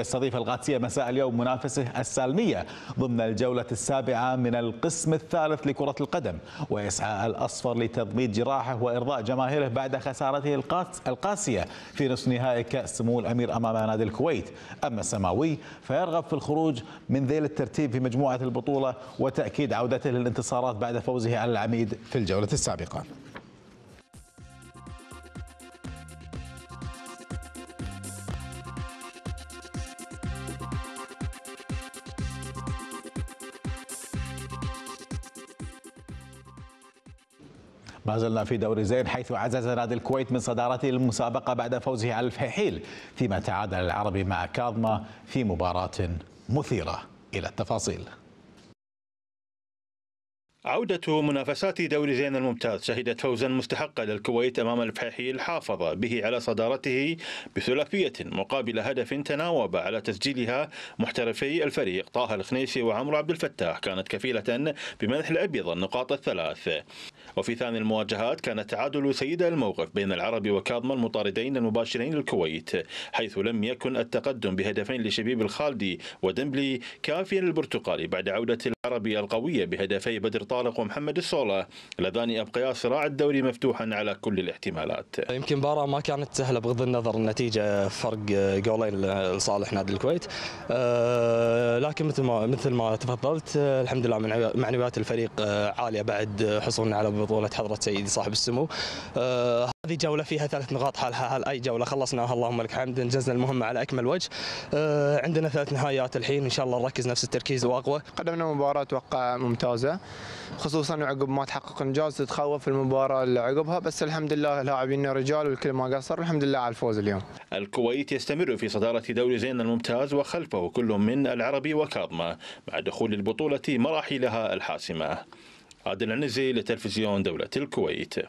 يستضيف الغاتسية مساء اليوم منافسه السالمية ضمن الجولة السابعة من القسم الثالث لكرة القدم ويسعى الأصفر لتضميد جراحه وإرضاء جماهيره بعد خسارته القاسية في نصف نهائي كأس سمو الأمير أمام نادي الكويت أما السماوي فيرغب في الخروج من ذيل الترتيب في مجموعة البطولة وتأكيد عودته للانتصارات بعد فوزه على العميد في الجولة السابقة ما زلنا في دور زين حيث عزز نادي الكويت من صدارته المسابقة بعد فوزه على الفحيل فيما تعادل العربي مع كاظمة في مباراة مثيرة إلى التفاصيل عودة منافسات دوري زين الممتاز شهدت فوزا مستحقا للكويت أمام الفحيحيل حافظ به على صدارته بثلاثية مقابل هدف تناوب على تسجيلها محترفي الفريق طه الخنيسي وعمرو عبد الفتاح كانت كفيلة بمنح الأبيض النقاط الثلاث وفي ثاني المواجهات كان تعادل سيد الموقف بين العرب وكاظم المطاردين المباشرين للكويت حيث لم يكن التقدم بهدفين لشبيب الخالدي ودمبلي كافيا للبرتقالي بعد عودة العربي القوية بهدفي بدر طارق ومحمد الصولة لذان أبقيا صراع الدوري مفتوحا على كل الاحتمالات يمكن مباراة ما كانت سهلة بغض النظر النتيجة فرق جولين لصالح نادي الكويت آه، لكن مثل ما مثل ما تفضلت آه، الحمد لله معنويات الفريق آه، عالية بعد حصولنا على ببطوله حضره سيدي صاحب السمو آه، هذه جوله فيها ثلاث نقاط حالها حال اي جوله خلصناها اللهم لك الحمد انجزنا المهمه على اكمل وجه آه، عندنا ثلاث نهائيات الحين ان شاء الله نركز نفس التركيز واقوى قدمنا مباراه اتوقع ممتازه خصوصا عقب ما تحقق انجاز تتخوف المباراه اللي عقبها بس الحمد لله لاعبينا رجال والكل ما قصر الحمد لله على الفوز اليوم الكويت يستمر في صداره دوري زين الممتاز وخلفه كل من العربي وكاظمه مع دخول البطوله مراحلها الحاسمه Għadil Anizi li televizjon dewlet il-Kuwait.